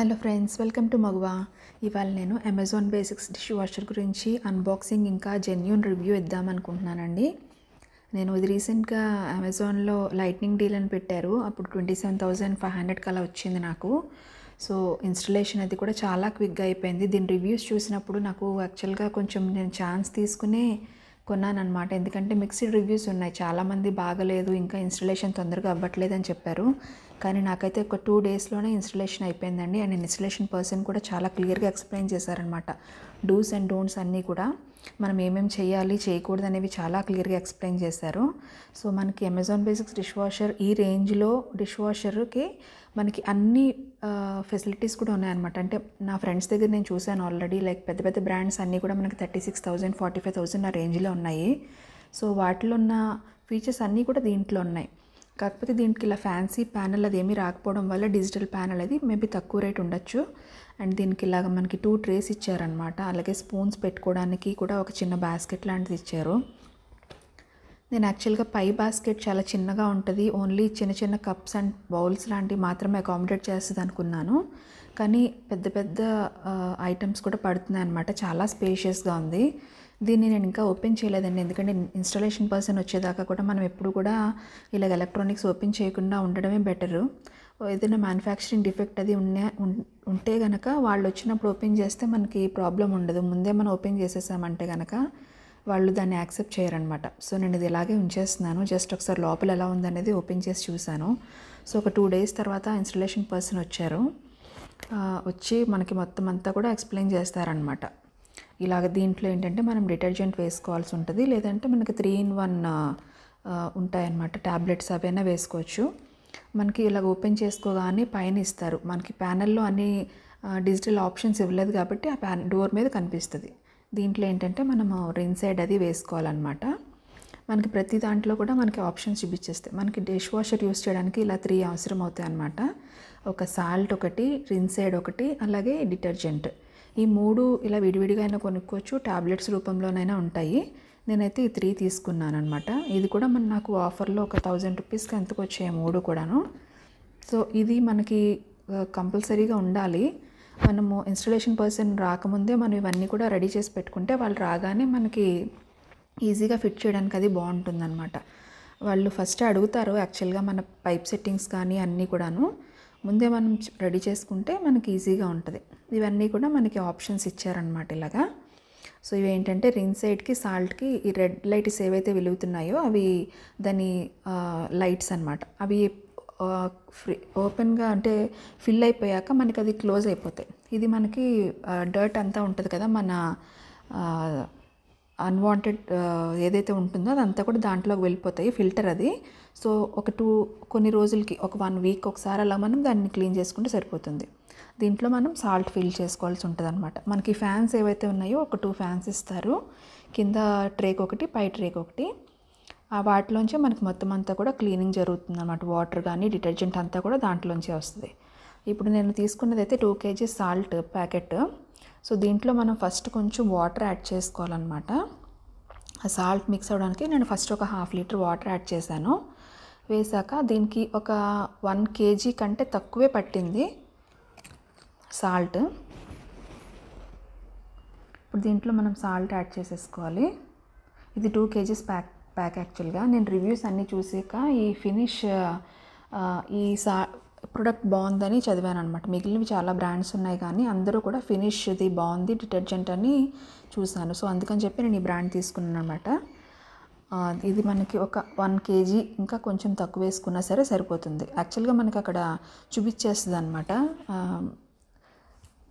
hello friends welcome to మగువా ఇవాళ నేను అమెజాన్ బేసిక్స్ డిష్ వాషర్ గురించి అన్బాక్సింగ్ ఇంకా జెన్యున్ రివ్యూ ఇద్దాం అనుకుంటున్నానండి నేను ఇది రీసెంట్గా అమెజాన్లో లైట్నింగ్ డీల్ అని పెట్టారు అప్పుడు twenty seven thousand five hundred కలా వచ్చింది నాకు సో ఇన్స్టలేషన్ అది కూడా చాలా క్విక్గా అయిపోయింది దీని రివ్యూస్ చూసినప్పుడు నాకు యాక్చువల్గా కొంచెం నేను ఛాన్స్ తీసుకునే కొన్నానమాట ఎందుకంటే మిక్సీడ్ రివ్యూస్ ఉన్నాయి చాలామంది బాగలేదు ఇంకా ఇన్స్టలేషన్ తొందరగా అవ్వట్లేదు అని చెప్పారు కానీ నాకైతే ఒక టూ డేస్లోనే ఇన్స్టలేషన్ అయిపోయిందండి అండ్ ఇన్స్టలేషన్ పర్సన్ కూడా చాలా క్లియర్గా ఎక్స్ప్లెయిన్ చేశారనమాట డూస్ అండ్ డోంట్స్ అన్నీ కూడా మనం ఏమేమి చేయాలి చేయకూడదు అనేవి చాలా క్లియర్గా ఎక్స్ప్లెయిన్ చేశారు సో మనకి అమెజాన్ బేసిక్స్ డిష్ వాషర్ ఈ రేంజ్లో డిష్ వాషర్కి మనకి అన్ని ఫెసిలిటీస్ కూడా ఉన్నాయన్నమాట అంటే నా ఫ్రెండ్స్ దగ్గర నేను చూశాను ఆల్రెడీ లైక్ పెద్ద పెద్ద బ్రాండ్స్ అన్నీ కూడా మనకి thirty six thousand forty five thousand ఆ రేంజ్లో ఉన్నాయి సో వాటిలో ఉన్న ఫీచర్స్ అన్నీ కూడా దీంట్లో ఉన్నాయి కాకపోతే దీనికి ఇలా ఫ్యాన్సీ ప్యానల్ అది ఏమీ రాకపోవడం వల్ల డిజిటల్ ప్యానల్ అది మేబీ తక్కువ రేట్ ఉండొచ్చు అండ్ దీనికి ఇలాగ మనకి టూ ట్రేస్ ఇచ్చారనమాట అలాగే స్పూన్స్ పెట్టుకోవడానికి కూడా ఒక చిన్న బాస్కెట్ లాంటిది ఇచ్చారు నేను యాక్చువల్గా పై బాస్కెట్ చాలా చిన్నగా ఉంటుంది ఓన్లీ చిన్న చిన్న కప్స్ అండ్ బౌల్స్ లాంటివి మాత్రమే అకామిడేట్ చేస్తుంది అనుకున్నాను కానీ పెద్ద పెద్ద ఐటమ్స్ కూడా పడుతున్నాయి అనమాట చాలా స్పేషియస్గా ఉంది దీన్ని నేను ఇంకా ఓపెన్ చేయలేదండి ఎందుకంటే ఇన్స్టాలేషన్ పర్సన్ వచ్చేదాకా కూడా మనం ఎప్పుడు కూడా ఇలాగ ఎలక్ట్రానిక్స్ ఓపెన్ చేయకుండా ఉండడమే బెటరు ఏదైనా మ్యానుఫ్యాక్చరింగ్ డిఫెక్ట్ అది ఉన్న ఉంటే కనుక వాళ్ళు వచ్చినప్పుడు ఓపెన్ చేస్తే మనకి ప్రాబ్లం ఉండదు ముందే మనం ఓపెన్ చేసేసామంటే కనుక వాళ్ళు దాన్ని యాక్సెప్ట్ చేయరనమాట సో నేను ఇది ఇలాగే ఉంచేస్తున్నాను జస్ట్ ఒకసారి లోపల ఎలా ఉందనేది ఓపెన్ చేసి చూశాను సో ఒక టూ డేస్ తర్వాత ఇన్స్టలేషన్ పర్సన్ వచ్చారు వచ్చి మనకి మొత్తం అంతా కూడా ఎక్స్ప్లెయిన్ చేస్తారనమాట ఇలాగ దీంట్లో ఏంటంటే మనం డిటర్జెంట్ వేసుకోవాల్సి ఉంటుంది లేదంటే మనకి త్రీ ఇన్ వన్ ఉంటాయన్నమాట ట్యాబ్లెట్స్ అవైనా వేసుకోవచ్చు మనకి ఇలాగ ఓపెన్ చేసుకోగానే పైన ఇస్తారు మనకి ప్యానెల్లో అన్ని డిజిటల్ ఆప్షన్స్ ఇవ్వలేదు కాబట్టి ఆ ప్యాన్ డోర్ మీద కనిపిస్తుంది దీంట్లో ఏంటంటే మనము రిన్సైడ్ అది వేసుకోవాలన్నమాట మనకి ప్రతి దాంట్లో కూడా మనకి ఆప్షన్స్ చూపించేస్తాయి మనకి డిష్ వాషర్ యూస్ చేయడానికి ఇలా త్రీ అవసరం అవుతాయి అన్నమాట ఒక సాల్ట్ ఒకటి రిన్సైడ్ ఒకటి అలాగే డిటర్జెంట్ ఈ మూడు ఇలా విడివిడిగా అయినా కొనుక్కోవచ్చు ట్యాబ్లెట్స్ రూపంలోనైనా ఉంటాయి నేనైతే ఈ త్రీ తీసుకున్నాను అనమాట ఇది కూడా మన నాకు ఆఫర్లో ఒక థౌజండ్ రూపీస్కి ఎంతకు వచ్చాయి మూడు కూడాను సో ఇది మనకి కంపల్సరీగా ఉండాలి మనము ఇన్స్టలేషన్ పర్సన్ రాకముందే మనం ఇవన్నీ కూడా రెడీ చేసి పెట్టుకుంటే వాళ్ళు రాగానే మనకి ఈజీగా ఫిట్ చేయడానికి అది బాగుంటుందన్నమాట వాళ్ళు ఫస్ట్ అడుగుతారు యాక్చువల్గా మన పైప్ సెట్టింగ్స్ కానీ అన్నీ కూడాను ముందే మనం రెడీ చేసుకుంటే మనకి ఈజీగా ఉంటుంది ఇవన్నీ కూడా మనకి ఆప్షన్స్ ఇచ్చారనమాట ఇలాగా సో ఇవి ఏంటంటే రింగ్ సైడ్కి సాల్ట్కి ఈ రెడ్ లైట్స్ ఏవైతే వెలుగుతున్నాయో అవి దాని లైట్స్ అనమాట అవి ఫ్రీ ఓపెన్గా అంటే ఫిల్ అయిపోయాక మనకి అది క్లోజ్ అయిపోతాయి ఇది మనకి డర్ట్ అంతా ఉంటుంది కదా మన అన్వాంటెడ్ ఏదైతే ఉంటుందో అదంతా కూడా దాంట్లోకి వెళ్ళిపోతాయి ఫిల్టర్ అది సో ఒక టూ కొన్ని రోజులకి ఒక వన్ వీక్ ఒకసారి అలా మనం దాన్ని క్లీన్ చేసుకుంటే సరిపోతుంది దీంట్లో మనం సాల్ట్ ఫిల్ చేసుకోవాల్సి ఉంటుంది అనమాట మనకి ఫ్యాన్స్ ఏవైతే ఉన్నాయో ఒక టూ ఫ్యాన్స్ ఇస్తారు కింద ట్రేక్ ఒకటి పై ట్రేక్ ఒకటి ఆ వాటిలోంచి మనకి మొత్తం అంతా కూడా క్లీనింగ్ జరుగుతుంది అనమాట వాటర్ కానీ డిటర్జెంట్ అంతా కూడా దాంట్లోంచే వస్తుంది ఇప్పుడు నేను తీసుకున్నది అయితే two kgs salt packet so దీంట్లో మనం ఫస్ట్ కొంచెం వాటర్ యాడ్ చేసుకోవాలన్నమాట ఆ సాల్ట్ మిక్స్ అవ్వడానికి నేను ఫస్ట్ ఒక హాఫ్ లీటర్ వాటర్ యాడ్ చేశాను వేశాక దీనికి ఒక వన్ కేజీ కంటే తక్కువే పట్టింది సాల్ట్ ఇప్పుడు దీంట్లో మనం సాల్ట్ యాడ్ చేసేసుకోవాలి ఇది టూ కేజీస్ ప్యాక్ ప్యాక్ యాక్చువల్గా నేను రివ్యూస్ అన్నీ చూసాక ఈ ఫినిష్ ఈ సా ప్రొడక్ట్ బాగుందని చదివాను అనమాట మిగిలినవి చాలా బ్రాండ్స్ ఉన్నాయి కానీ అందరూ కూడా ఫినిష్ది బాగుంది డిటర్జెంట్ అని చూశాను సో అందుకని చెప్పి నేను ఈ బ్రాండ్ తీసుకున్నాను అనమాట ఇది మనకి ఒక వన్ కేజీ ఇంకా కొంచెం తక్కువ వేసుకున్నా సరే సరిపోతుంది యాక్చువల్గా మనకి అక్కడ చూపించేస్తుంది అనమాట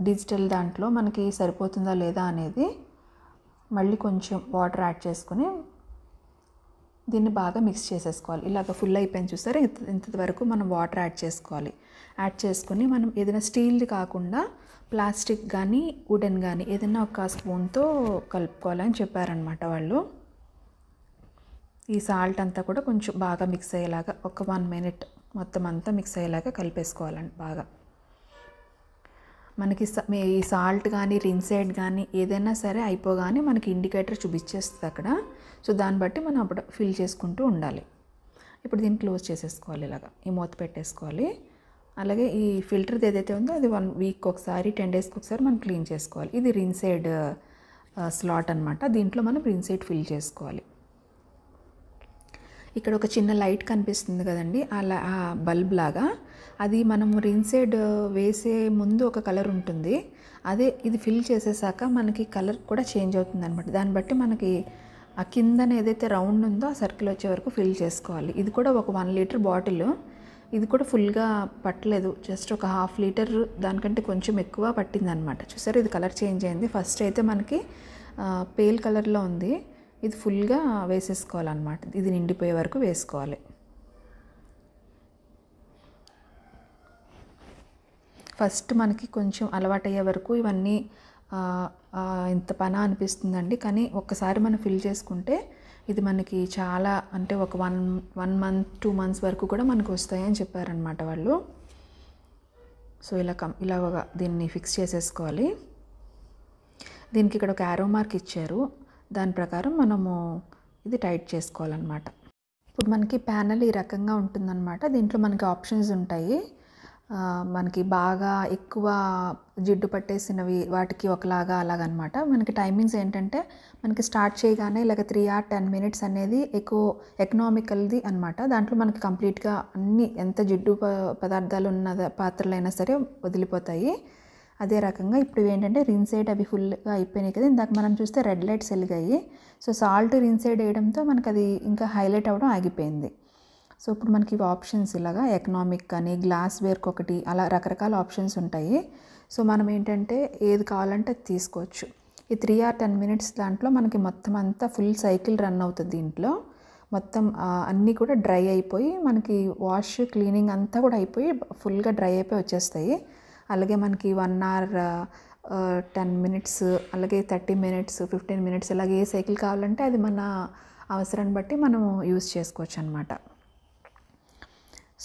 డిజిటల్ దాంట్లో మనకి సరిపోతుందా లేదా అనేది మళ్ళీ కొంచెం వాటర్ యాడ్ చేసుకుని దీన్ని బాగా మిక్స్ చేసేసుకోవాలి ఇలాగ ఫుల్ అయిపోయింది చూసారా ఇంత ఇంతవరకు మనం వాటర్ యాడ్ చేసుకోవాలి యాడ్ చేసుకుని మనం ఏదైనా స్టీల్ది కాకుండా ప్లాస్టిక్ కానీ వుడెన్ కానీ ఏదైనా ఒక స్పూన్తో కలుపుకోవాలని చెప్పారనమాట వాళ్ళు ఈ సాల్ట్ అంతా కూడా కొంచెం బాగా మిక్స్ అయ్యేలాగా ఒక వన్ మినిట్ మొత్తం అంతా మిక్స్ అయ్యేలాగా కలిపేసుకోవాలండి బాగా మనకి ఈ సాల్ట్ కానీ రిన్సైడ్ కానీ ఏదైనా సరే అయిపోగానే మనకి ఇండికేటర్ చూపించేస్తుంది అక్కడ సో దాన్ని బట్టి మనం అప్పుడు ఫిల్ చేసుకుంటూ ఉండాలి ఇప్పుడు దీన్ని క్లోజ్ చేసేసుకోవాలి ఇలాగా ఈ మూత పెట్టేసుకోవాలి అలాగే ఈ ఫిల్టర్ది ఏదైతే ఉందో అది వన్ వీక్ ఒకసారి టెన్ డేస్కి ఒకసారి మనం క్లీన్ చేసుకోవాలి ఇది రిన్సైడ్ స్లాట్ అనమాట దీంట్లో మనం రిన్సైడ్ ఫిల్ చేసుకోవాలి ఇక్కడ ఒక చిన్న లైట్ కనిపిస్తుంది కదండి అలా ఆ బల్బ్ లాగా అది మనం రిన్సైడ్ వేసే ముందు ఒక కలర్ ఉంటుంది అదే ఇది ఫిల్ చేసేసాక మనకి కలర్ కూడా చేంజ్ అవుతుంది అనమాట దాన్ని బట్టి మనకి ఆ కిందన ఏదైతే రౌండ్ ఉందో ఆ సర్కిల్ వచ్చే వరకు ఫిల్ చేసుకోవాలి ఇది కూడా ఒక వన్ లీటర్ బాటిల్ ఇది కూడా ఫుల్గా పట్టలేదు జస్ట్ ఒక హాఫ్ లీటర్ దానికంటే కొంచెం ఎక్కువ పట్టిందనమాట చూసారు ఇది కలర్ చేంజ్ అయింది ఫస్ట్ అయితే మనకి పేల్ కలర్లో ఉంది ఇది ఫుల్గా వేసేసుకోవాలన్నమాట ఇది నిండిపోయే వరకు వేసుకోవాలి ఫస్ట్ మనకి కొంచెం అలవాటయ్యే వరకు ఇవన్నీ ఇంత పన అనిపిస్తుందండి కానీ ఒక్కసారి మనం ఫిల్ చేసుకుంటే ఇది మనకి చాలా అంటే ఒక one one month two months వరకు కూడా మనకు వస్తాయని చెప్పారనమాట వాళ్ళు సో ఇలా కం ఇలాగ దీన్ని ఫిక్స్ చేసేసుకోవాలి దీనికి ఇక్కడ ఒక యారో మార్క్ ఇచ్చారు దాని ప్రకారం మనము ఇది టైట్ చేసుకోవాలన్నమాట ఇప్పుడు మనకి ప్యానల్ ఈ రకంగా ఉంటుందన్నమాట దీంట్లో మనకి ఆప్షన్స్ ఉంటాయి మనకి బాగా ఎక్కువ జిడ్డు పట్టేసినవి వాటికి ఒకలాగా అలాగనమాట మనకి టైమింగ్స్ ఏంటంటే మనకి స్టార్ట్ చేయగానే లేక త్రీ ఆర్ టెన్ మినిట్స్ అనేది ఎక్కువ ఎకనామికల్ది అనమాట దాంట్లో మనకి కంప్లీట్గా అన్ని ఎంత జిడ్డు పదార్థాలు ఉన్న పాత్రలైనా సరే వదిలిపోతాయి అదే రకంగా ఇప్పుడు ఏంటంటే రిన్సైడ్ అవి ఫుల్గా అయిపోయినాయి కదా ఇందాక మనం చూస్తే రెడ్ లైట్స్ వెలిగాయి సో సాల్ట్ రిన్సైడ్ వేయడంతో మనకు అది ఇంకా హైలైట్ అవ్వడం ఆగిపోయింది సో ఇప్పుడు మనకి ఇవి ఆప్షన్స్ ఇలాగా ఎకనామిక్ కానీ గ్లాస్ వేర్కి ఒకటి అలా రకరకాల ఆప్షన్స్ ఉంటాయి సో మనం ఏంటంటే ఏది కావాలంటే అది తీసుకోవచ్చు ఈ త్రీ ఆర్ టెన్ మినిట్స్ దాంట్లో మనకి మొత్తం అంతా ఫుల్ సైకిల్ రన్ అవుతుంది దీంట్లో మొత్తం అన్నీ కూడా డ్రై అయిపోయి మనకి వాష్ క్లీనింగ్ అంతా కూడా అయిపోయి ఫుల్గా డ్రై అయిపోయి వచ్చేస్తాయి అలాగే మనకి వన్ అవర్ టెన్ మినిట్స్ అలాగే థర్టీ మినిట్స్ ఫిఫ్టీన్ మినిట్స్ ఇలాగే ఏ సైకిల్ కావాలంటే అది మన అవసరాన్ని బట్టి మనం యూజ్ చేసుకోవచ్చు అనమాట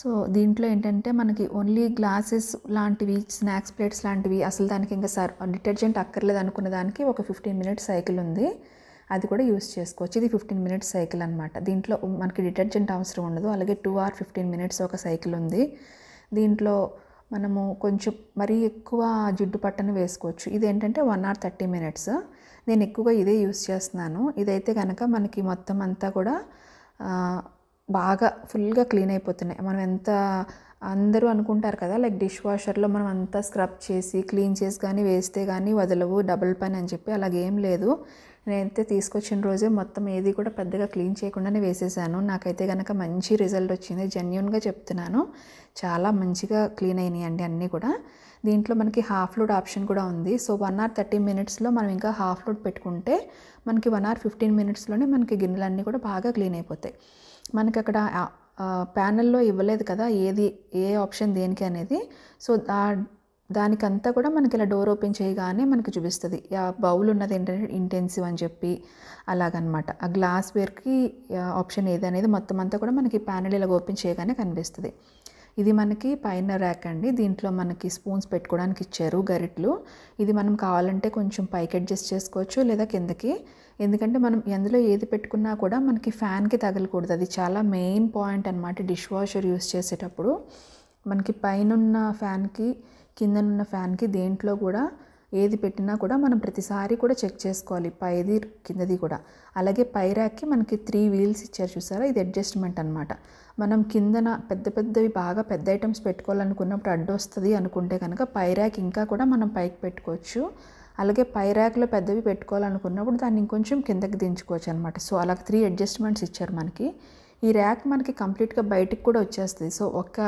సో దీంట్లో ఏంటంటే మనకి ఓన్లీ గ్లాసెస్ లాంటివి స్నాక్స్ ప్లేట్స్ లాంటివి అసలు దానికి ఇంకా సర్ డిటర్జెంట్ అక్కర్లేదు అనుకున్న దానికి ఒక ఫిఫ్టీన్ మినిట్స్ సైకిల్ ఉంది అది కూడా యూస్ చేసుకోవచ్చు ఇది ఫిఫ్టీన్ మినిట్స్ సైకిల్ అనమాట దీంట్లో మనకి డిటర్జెంట్ అవసరం ఉండదు అలాగే టూ ఆర్ ఫిఫ్టీన్ మినిట్స్ ఒక సైకిల్ ఉంది దీంట్లో మనము కొంచెం మరీ ఎక్కువ జిడ్డు పట్టను వేసుకోవచ్చు ఇది ఏంటంటే వన్ ఆర్ థర్టీ మినిట్స్ నేను ఎక్కువగా ఇదే యూస్ చేస్తున్నాను ఇదైతే కనుక మనకి మొత్తం అంతా కూడా బాగా ఫుల్గా క్లీన్ అయిపోతున్నాయి మనం ఎంత అందరూ అనుకుంటారు కదా లైక్ డిష్ వాషర్లో మనం అంతా స్క్రబ్ చేసి క్లీన్ చేసి కానీ వేస్తే కానీ వదలవు డబుల్ పని అని చెప్పి అలాగేం లేదు నేనైతే తీసుకొచ్చిన రోజే మొత్తం ఏది కూడా పెద్దగా క్లీన్ చేయకుండానే వేసేసాను నాకైతే కనుక మంచి రిజల్ట్ వచ్చింది జెన్యున్గా చెప్తున్నాను చాలా మంచిగా క్లీన్ అయినాయి అండి అన్నీ కూడా దీంట్లో మనకి హాఫ్ లోడ్ ఆప్షన్ కూడా ఉంది సో వన్ అవర్ థర్టీ మినిట్స్లో మనం ఇంకా హాఫ్ లోడ్ పెట్టుకుంటే మనకి వన్ అవర్ ఫిఫ్టీన్ మినిట్స్లోనే మనకి గిన్నెలన్నీ కూడా బాగా క్లీన్ అయిపోతాయి మనకి అక్కడ ప్యానెల్లో ఇవ్వలేదు కదా ఏది ఏ ఆప్షన్ దేనికి అనేది సో దానికంతా కూడా మనకి ఇలా డోర్ ఓపెన్ చేయగానే మనకి చూపిస్తుంది ఆ బౌల్ ఉన్నది ఏంటంటే ఇంటెన్సివ్ అని చెప్పి అలాగనమాట ఆ గ్లాస్ వేర్కి ఆప్షన్ ఏదనేది మొత్తం అంతా కూడా మనకి ప్యానెల్ ఇలా ఓపెన్ చేయగానే కనిపిస్తుంది ఇది మనకి పైన ర్యాక్ అండి దీంట్లో మనకి స్పూన్స్ పెట్టుకోవడానికి ఇచ్చారు గరిట్లు ఇది మనం కావాలంటే కొంచెం పైకి అడ్జస్ట్ చేసుకోవచ్చు లేదా కిందకి ఎందుకంటే మనం ఎందులో ఏది పెట్టుకున్నా కూడా మనకి ఫ్యాన్కి తగలకూడదు అది చాలా మెయిన్ పాయింట్ అనమాట డిష్ వాషర్ యూస్ చేసేటప్పుడు మనకి పైన ఉన్న ఫ్యాన్కి కిందనున్న ఫ్యాన్కి దేంట్లో కూడా ఏది పెట్టినా కూడా మనం ప్రతిసారి కూడా చెక్ చేసుకోవాలి పైది కిందది కూడా అలాగే పై ర్యాక్కి మనకి త్రీ వీల్స్ ఇచ్చారు చూసారా ఇది అడ్జస్ట్మెంట్ అనమాట మనం కిందన పెద్ద పెద్దవి బాగా పెద్ద ఐటమ్స్ పెట్టుకోవాలనుకున్నప్పుడు అడ్డు వస్తుంది అనుకుంటే కనుక పై ర్యాక్ ఇంకా కూడా మనం పైకి పెట్టుకోవచ్చు అలాగే పై ర్యాక్లో పెద్దవి పెట్టుకోవాలనుకున్నప్పుడు దాన్ని ఇంకొంచెం కిందకి దించుకోవచ్చు అనమాట సో అలాగే త్రీ అడ్జస్ట్మెంట్స్ ఇచ్చారు మనకి ఈ ర్యాక్ మనకి కంప్లీట్గా బయటికి కూడా వచ్చేస్తుంది సో ఒక్క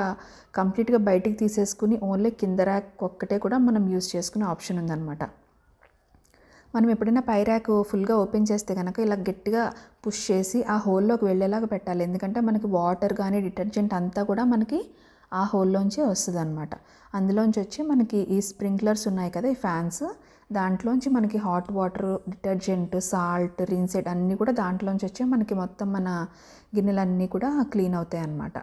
కంప్లీట్గా బయటికి తీసేసుకుని ఓన్లీ కింద ర్యాక్ ఒక్కటే కూడా మనం యూజ్ చేసుకునే ఆప్షన్ ఉందన్నమాట మనం ఎప్పుడైనా పై ర్యాక్ ఫుల్గా ఓపెన్ చేస్తే కనుక ఇలా గట్టిగా పుష్ చేసి ఆ హోల్లోకి వెళ్ళేలాగా పెట్టాలి ఎందుకంటే మనకి వాటర్ కానీ డిటర్జెంట్ అంతా కూడా మనకి ఆ హోల్లోంచి వస్తుంది అనమాట అందులోంచి వచ్చి మనకి ఈ స్ప్రింక్లర్స్ ఉన్నాయి కదా ఈ ఫ్యాన్స్ దాంట్లోంచి మనకి hot water detergent salt rinse aid అన్నీ కూడా దాంట్లోంచి వచ్చి మనకి మొత్తం మన గిన్నెలన్నీ కూడా క్లీన్ అవుతాయి అన్నమాట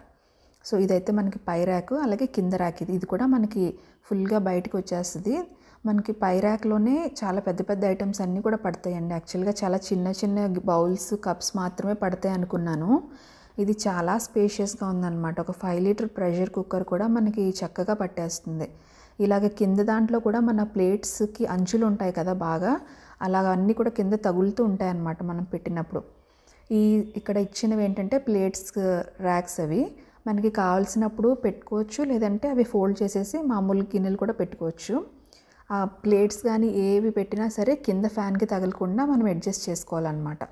సో ఇదైతే మనకి పై ర్యాక్ అలాగే కింద ర్యాక్ ఇది ఇది కూడా మనకి ఫుల్గా బయటకు వచ్చేస్తుంది మనకి పై ర్యాక్లోనే చాలా పెద్ద పెద్ద ఐటమ్స్ అన్నీ కూడా పడతాయండి యాక్చువల్గా చాలా చిన్న చిన్న బౌల్స్ కప్స్ మాత్రమే పడతాయి అనుకున్నాను ఇది చాలా స్పేషియస్గా ఉందన్నమాట ఒక ఫైవ్ లీటర్ ప్రెషర్ కుక్కర్ కూడా మనకి చక్కగా పట్టేస్తుంది ఇలాగ కింద దాంట్లో కూడా మన ప్లేట్స్కి అంచులు ఉంటాయి కదా బాగా అలాగ అన్నీ కూడా కింద తగులుతూ ఉంటాయి అన్నమాట మనం పెట్టినప్పుడు ఈ ఇక్కడ ఇచ్చినవి ఏంటంటే ప్లేట్స్ ర్యాక్స్ అవి మనకి కావాల్సినప్పుడు పెట్టుకోవచ్చు లేదంటే అవి ఫోల్డ్ చేసేసి మామూలు గిన్నెలు కూడా పెట్టుకోవచ్చు ఆ ప్లేట్స్ కానీ ఏవి పెట్టినా సరే కింద ఫ్యాన్కి తగలకుండా మనం అడ్జస్ట్ చేసుకోవాలన్నమాట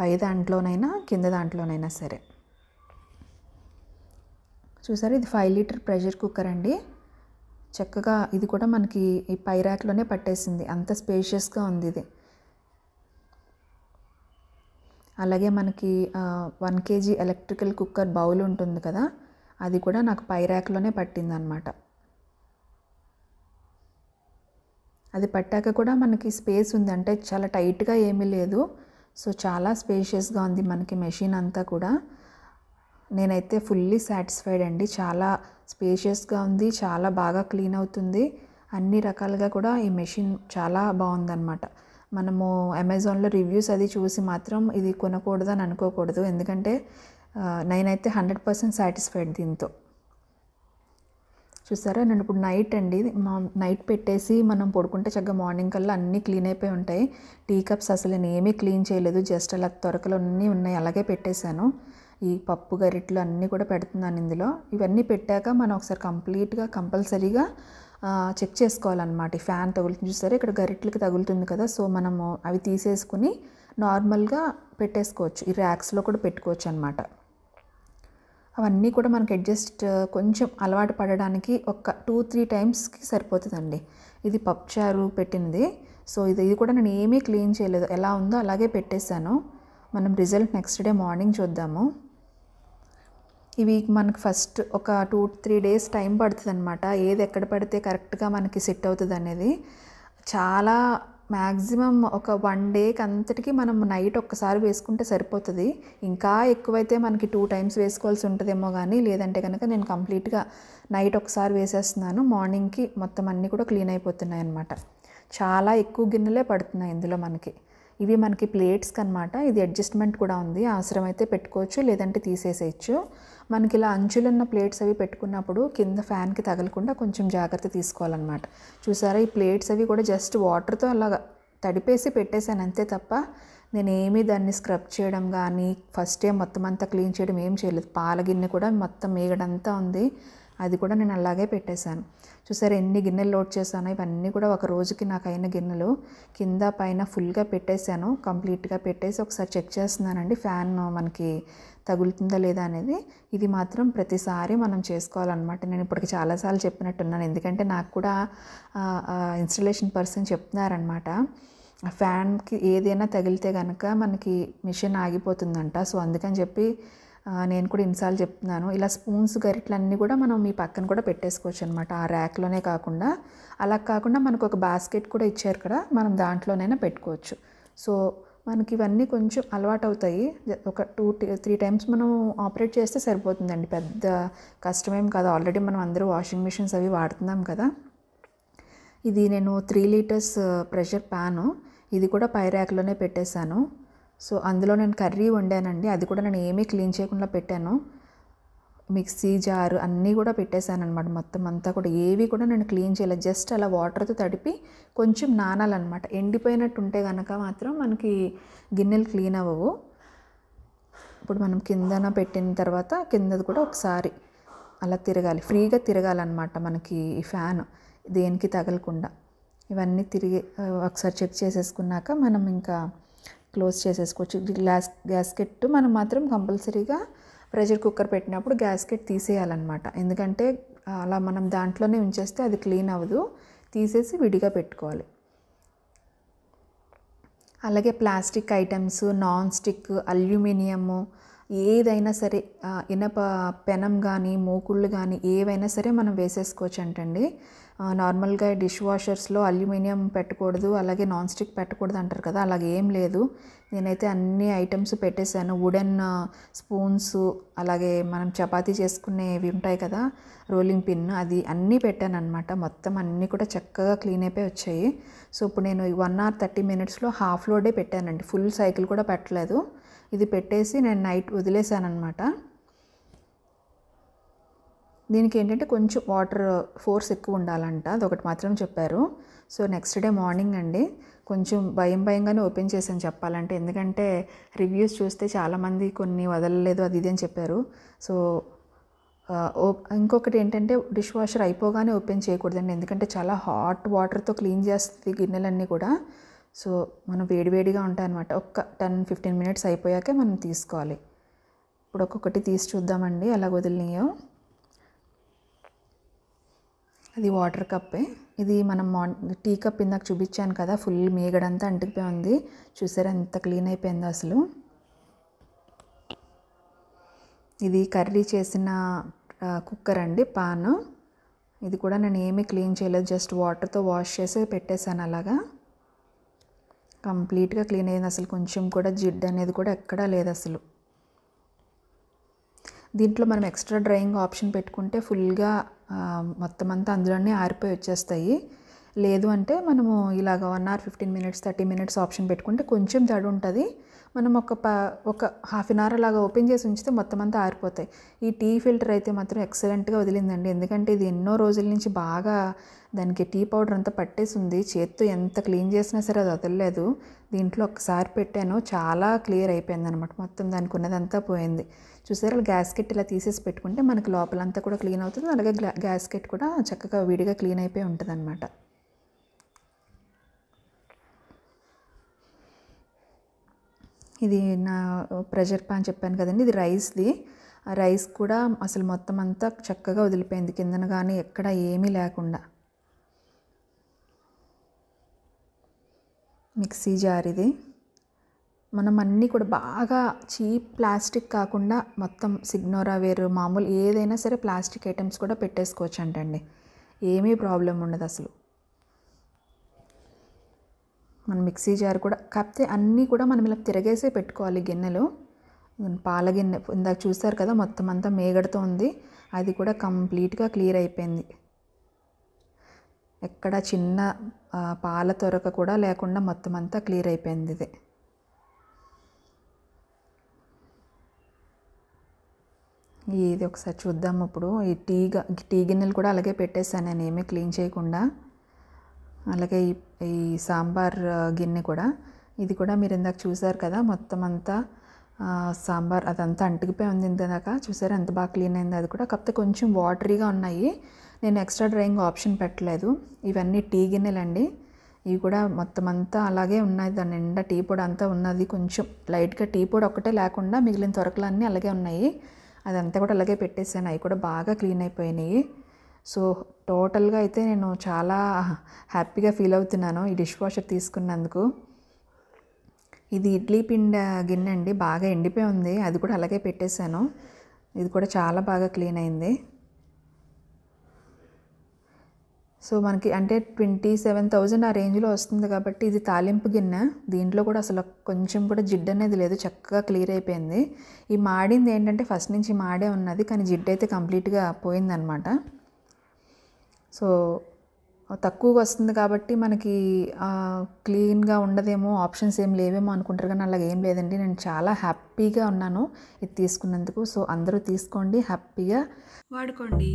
పై దాంట్లోనైనా కింద దాంట్లోనైనా సరే చూసారు ఇది ఫైవ్ లీటర్ ప్రెషర్ కుక్కర్ అండి చక్కగా ఇది కూడా మనకి ఈ పై పట్టేసింది అంత స్పేషియస్గా ఉంది ఇది అలాగే మనకి one kg electrical cooker bowl ఉంటుంది కదా అది కూడా నాకు పై పట్టింది అనమాట అది పట్టాక కూడా మనకి స్పేస్ ఉంది అంటే చాలా టైట్గా ఏమీ లేదు సో చాలా స్పేషియస్గా ఉంది మనకి మెషిన్ అంతా కూడా నేనైతే ఫుల్లీ సాటిస్ఫైడ్ అండి చాలా స్పేషియస్గా ఉంది చాలా బాగా క్లీన్ అవుతుంది అన్ని రకాలుగా కూడా ఈ మెషిన్ చాలా బాగుందన్నమాట మనము అమెజాన్లో రివ్యూస్ అది చూసి మాత్రం ఇది కొనకూడదని అనుకోకూడదు ఎందుకంటే నేనైతే హండ్రెడ్ పర్సెంట్ సాటిస్ఫైడ్ దీంతో చూసారా నేను ఇప్పుడు నైట్ అండి మా నైట్ పెట్టేసి మనం పడుకుంటే చక్కగా మార్నింగ్ కల్లా అన్నీ క్లీన్ అయిపోయి ఉంటాయి టీ కప్స్ అసలు నేను ఏమీ క్లీన్ చేయలేదు జస్ట్ అలా త్వరకలు అన్నీ ఉన్నాయి అలాగే పెట్టేశాను ఈ పప్పు గరిటలు అన్నీ కూడా పెడుతున్నాను ఇందులో ఇవన్నీ పెట్టాక మనం ఒకసారి కంప్లీట్గా కంపల్సరీగా చెక్ చేసుకోవాలన్నమాట ఫ్యాన్ తగులుతుంది చూసారా ఇక్కడ గరిట్లకి తగులుతుంది కదా సో మనము అవి తీసేసుకుని నార్మల్గా పెట్టేసుకోవచ్చు ఈ ర్యాక్స్లో కూడా పెట్టుకోవచ్చు అనమాట అవన్నీ కూడా మనకి అడ్జస్ట్ కొంచెం అలవాటు పడడానికి ఒక టూ త్రీ టైమ్స్కి సరిపోతుందండి ఇది పప్చారు పెట్టింది సో ఇది ఇది కూడా నేను ఏమీ క్లీన్ చేయలేదు ఎలా ఉందో అలాగే పెట్టేశాను మనం రిజల్ట్ నెక్స్ట్ డే మార్నింగ్ చూద్దాము ఇవి మనకు ఫస్ట్ ఒక టూ త్రీ డేస్ టైం పడుతుంది అనమాట ఏది ఎక్కడ పడితే కరెక్ట్గా మనకి సెట్ అవుతుంది అనేది చాలా మ్యాక్సిమం ఒక వన్ డేకి అంతటికి మనం నైట్ ఒక్కసారి వేసుకుంటే సరిపోతుంది ఇంకా ఎక్కువైతే మనకి టూ టైమ్స్ వేసుకోవాల్సి ఉంటుందేమో కానీ లేదంటే కనుక నేను కంప్లీట్గా నైట్ ఒకసారి వేసేస్తున్నాను మార్నింగ్కి మొత్తం అన్నీ కూడా క్లీన్ అయిపోతున్నాయి అనమాట చాలా ఎక్కువ గిన్నెలే పడుతున్నాయి ఇందులో మనకి ఇవి మనకి ప్లేట్స్కి అనమాట ఇది అడ్జస్ట్మెంట్ కూడా ఉంది అవసరం అయితే పెట్టుకోవచ్చు లేదంటే తీసేసేయచ్చు మనకి ఇలా అంచులున్న ప్లేట్స్ అవి పెట్టుకున్నప్పుడు కింద ఫ్యాన్కి తగలకుండా కొంచెం జాగ్రత్త తీసుకోవాలన్నమాట చూసారా ఈ ప్లేట్స్ అవి కూడా జస్ట్ వాటర్తో అలా తడిపేసి పెట్టేశాను అంతే తప్ప నేనేమీ దాన్ని స్క్రబ్ చేయడం కానీ ఫస్ట్ టైం మొత్తం అంతా క్లీన్ చేయడం ఏం చేయలేదు పాల గిన్నె కూడా మొత్తం మేగడంతా ఉంది అది కూడా నేను అలాగే పెట్టేశాను చూసారు ఎన్ని గిన్నెలు లోడ్ చేశాను ఇవన్నీ కూడా ఒక రోజుకి నాకు అయిన గిన్నెలు కింద పైన ఫుల్గా పెట్టేశాను కంప్లీట్గా పెట్టేసి ఒకసారి చెక్ చేస్తున్నానండి ఫ్యాన్ మనకి తగులుతుందా లేదా అనేది ఇది మాత్రం ప్రతిసారి మనం చేసుకోవాలన్నమాట నేను ఇప్పటికి చాలాసార్లు చెప్పినట్టున్నాను ఎందుకంటే నాకు కూడా ఇన్స్టలేషన్ పర్సన్ చెప్తున్నారనమాట ఫ్యాన్కి ఏదైనా తగిలితే కనుక మనకి మిషన్ ఆగిపోతుందంట సో అందుకని చెప్పి నేను కూడా ఇన్సార్లు చెప్తున్నాను ఇలా స్పూన్స్ గరిట్లన్నీ కూడా మనం మీ పక్కన కూడా పెట్టేసుకోవచ్చు అనమాట ఆ ర్యాక్లోనే కాకుండా అలా కాకుండా మనకు ఒక బాస్కెట్ కూడా ఇచ్చారు కదా మనం దాంట్లోనైనా పెట్టుకోవచ్చు సో మనకి ఇవన్నీ కొంచెం అలవాటు అవుతాయి ఒక టూ త్రీ టైమ్స్ మనం ఆపరేట్ చేస్తే సరిపోతుందండి పెద్ద కష్టమేం కాదు ఆల్రెడీ మనం అందరూ వాషింగ్ మిషన్స్ అవి వాడుతున్నాం కదా ఇది నేను త్రీ లీటర్స్ ప్రెషర్ ప్యాను ఇది కూడా పై ర్యాక్లోనే పెట్టేశాను సో అందులో నేను కర్రీ వండానండి అది కూడా నేను ఏమీ క్లీన్ చేయకుండా పెట్టాను మిక్సీ జారు అన్నీ కూడా పెట్టేశాను అనమాట మొత్తం అంతా కూడా ఏవి కూడా నేను క్లీన్ చేయలేదు జస్ట్ అలా వాటర్తో తడిపి కొంచెం నానాలన్నమాట ఎండిపోయినట్టు ఉంటే కనుక మాత్రం మనకి గిన్నెలు క్లీన్ అవ్వవు ఇప్పుడు మనం కిందన పెట్టిన తర్వాత కిందది కూడా ఒకసారి అలా తిరగాలి ఫ్రీగా తిరగాలన్నమాట మనకి ఈ ఫ్యాన్ దేనికి తగలకుండా ఇవన్నీ తిరిగి ఒకసారి చెక్ చేసేసుకున్నాక మనం ఇంకా క్లోజ్ చేసేసుకోవచ్చు గ్లాస్ గ్యాస్కెట్ మనం మాత్రం కంపల్సరీగా ప్రెషర్ కుక్కర్ పెట్టినప్పుడు గ్యాస్కెట్ తీసేయాలన్నమాట ఎందుకంటే అలా మనం దాంట్లోనే ఉంచేస్తే అది క్లీన్ అవ్వదు తీసేసి విడిగా పెట్టుకోవాలి అలాగే plastic items non stick aluminium ఏదైనా సరే ఇనప పెనం కానీ మూకుళ్ళు కానీ ఏవైనా సరే మనం వేసేసుకోవచ్చు అంటండి నార్మల్గా డిష్ వాషర్స్లో అల్యూమినియం పెట్టకూడదు అలాగే నాన్ స్టిక్ పెట్టకూడదు అంటారు కదా అలాగే ఏం లేదు నేనైతే అన్ని ఐటమ్స్ పెట్టేశాను వుడెన్ స్పూన్స్ అలాగే మనం చపాతీ చేసుకునేవి ఉంటాయి కదా రోలింగ్ పిన్ అది అన్నీ పెట్టాను అనమాట మొత్తం అన్నీ కూడా చక్కగా క్లీన్ అయిపోయి వచ్చాయి సో ఇప్పుడు నేను వన్ అవర్ థర్టీ మినిట్స్లో హాఫ్ లోడే పెట్టానండి ఫుల్ సైకిల్ కూడా పెట్టలేదు ఇది పెట్టేసి నేను నైట్ వదిలేశాను అనమాట దీనికి ఏంటంటే కొంచెం వాటర్ ఫోర్స్ ఎక్కువ ఉండాలంట అది ఒకటి మాత్రం చెప్పారు సో నెక్స్ట్ డే మార్నింగ్ అండి కొంచెం భయం భయంగానే ఓపెన్ చేసాను చెప్పాలంటే ఎందుకంటే రివ్యూస్ చూస్తే చాలామంది కొన్ని వదలలేదు అది ఇది అని చెప్పారు సో ఇంకొకటి ఏంటంటే డిష్ వాషర్ అయిపోగానే ఓపెన్ చేయకూడదండి ఎందుకంటే చాలా హాట్ వాటర్తో క్లీన్ చేస్తుంది గిన్నెలన్నీ కూడా సో మనం వేడివేడిగా ఉంటాయన్నమాట ఒక్క టెన్ ఫిఫ్టీన్ మినిట్స్ అయిపోయాకే మనం తీసుకోవాలి ఇప్పుడు ఒక్కొక్కటి తీసి చూద్దామండి ఎలా వదిలినాయో అది వాటర్ కప్పే ఇది మనం మార్న్ టీ కప్ ఇందాక చూపించాను కదా ఫుల్ మేగడంతా అంటుకుపోయి ఉంది చూసారా ఎంత క్లీన్ అయిపోయిందో అసలు ఇది కర్రీ చేసిన కుక్కర్ అండి పాను ఇది కూడా నేను ఏమీ క్లీన్ చేయలేదు జస్ట్ వాటర్తో వాష్ చేసి పెట్టేశాను అలాగా కంప్లీట్గా క్లీన్ అయింది అసలు కొంచెం కూడా జిడ్ అనేది కూడా ఎక్కడా లేదు అసలు దీంట్లో మనం ఎక్స్ట్రా డ్రైయింగ్ ఆప్షన్ పెట్టుకుంటే ఫుల్గా మొత్తం అంతా అందులోనే ఆరిపోయి వచ్చేస్తాయి లేదు అంటే మనము ఇలాగ one hour fifteen minutes thirty minutes option పెట్టుకుంటే కొంచెం తడి ఉంటుంది మనం ఒక ప ఒక హాఫ్ అన్ అవర్ లాగా ఓపెన్ చేసి ఉంచితే మొత్తం అంతా ఆరిపోతాయి ఈ టీ ఫిల్టర్ అయితే మాత్రం ఎక్సలెంట్గా వదిలిందండి ఎందుకంటే ఇది ఎన్నో రోజుల నుంచి బాగా దానికి టీ పౌడర్ అంతా పట్టేసింది చేత్తో ఎంత క్లీన్ చేసినా సరే అది వదలలేదు దీంట్లో ఒకసారి పెట్టాను చాలా క్లియర్ అయిపోయింది అనమాట మొత్తం దానికి ఉన్నదంతా పోయింది చూసారా గ్యాస్కెట్ ఇలా తీసేసి పెట్టుకుంటే మనకు లోపలంతా కూడా క్లీన్ అవుతుంది అలాగే గ్యాస్కెట్ కూడా చక్కగా విడిగా క్లీన్ అయిపోయి ఉంటుంది అనమాట ఇది నా ప్రెషర్ పాన్ చెప్పాను కదండి ఇది రైస్ది ఆ రైస్ కూడా అసలు మొత్తం అంతా చక్కగా వదిలిపోయింది కిందన కానీ ఎక్కడ ఏమీ లేకుండా మిక్సీ జార్ ఇది మనం అన్నీ కూడా బాగా చీప్ ప్లాస్టిక్ కాకుండా మొత్తం సిగ్నోరా వేరు మామూలు ఏదైనా సరే ప్లాస్టిక్ ఐటమ్స్ కూడా పెట్టేసుకోవచ్చు అంటండి ఏమీ ప్రాబ్లం ఉండదు అసలు మన మిక్సీ జార్ కూడా కాకపోతే అన్నీ కూడా మనం ఇలా తిరగేసే పెట్టుకోవాలి గిన్నెలు పాల గిన్నె ఇందాక చూసారు కదా మొత్తం అంతా మేగడతో ఉంది అది కూడా కంప్లీట్గా క్లియర్ అయిపోయింది ఎక్కడ చిన్న పాల తొరక కూడా లేకుండా మొత్తం అంతా క్లియర్ అయిపోయింది ఇది ఇది ఒకసారి చూద్దాం ఇప్పుడు ఈ టీ టీ గిన్నెలు కూడా అలాగే పెట్టేశాను నేను ఏమీ క్లీన్ చేయకుండా అలాగే ఈ ఈ సాంబార్ గిన్నె కూడా ఇది కూడా మీరు ఇందాక చూసారు కదా మొత్తం అంతా సాంబార్ అదంతా అంటుకుపోయి ఉంది ఇందాక చూసారు ఎంత బాగా క్లీన్ అయింది అది కూడా కాకపోతే కొంచెం వాటరీగా ఉన్నాయి నేను ఎక్స్ట్రా డ్రైయింగ్ ఆప్షన్ పెట్టలేదు ఇవన్నీ టీ గిన్నెలండి ఇవి కూడా మొత్తం అంతా అలాగే ఉన్నాయి దాని నిండా టీ పొడి అంతా ఉన్నది కొంచెం లైట్గా టీ పొడి ఒక్కటే లేకుండా మిగిలిన తొరకలన్నీ అలాగే ఉన్నాయి అదంతా కూడా అలాగే పెట్టేశాను అవి కూడా బాగా క్లీన్ అయిపోయినాయి సో టోటల్గా అయితే నేను చాలా హ్యాపీగా ఫీల్ అవుతున్నాను ఈ డిష్ వాషర్ తీసుకున్నందుకు ఇది ఇడ్లీ పిండ గిన్నె అండి బాగా ఎండిపోయి ఉంది అది కూడా అలాగే పెట్టేశాను ఇది కూడా చాలా బాగా క్లీన్ అయింది సో మనకి అంటే ట్వంటీ సెవెన్ థౌజండ్ ఆ రేంజ్లో వస్తుంది కాబట్టి ఇది తాలింపు గిన్నె దీంట్లో కూడా అసలు కొంచెం కూడా జిడ్ అనేది లేదు చక్కగా క్లియర్ అయిపోయింది ఈ మాడింది ఏంటంటే ఫస్ట్ నుంచి మాడే ఉన్నది కానీ జిడ్ అయితే కంప్లీట్గా పోయిందనమాట సో తక్కువగా వస్తుంది కాబట్టి మనకి క్లీన్గా ఉండదేమో ఆప్షన్స్ ఏం లేవేమో అనుకుంటారు కానీ అలాగే ఏం లేదండి నేను చాలా హ్యాపీగా ఉన్నాను ఇది తీసుకున్నందుకు సో అందరూ తీసుకోండి హ్యాపీగా వాడుకోండి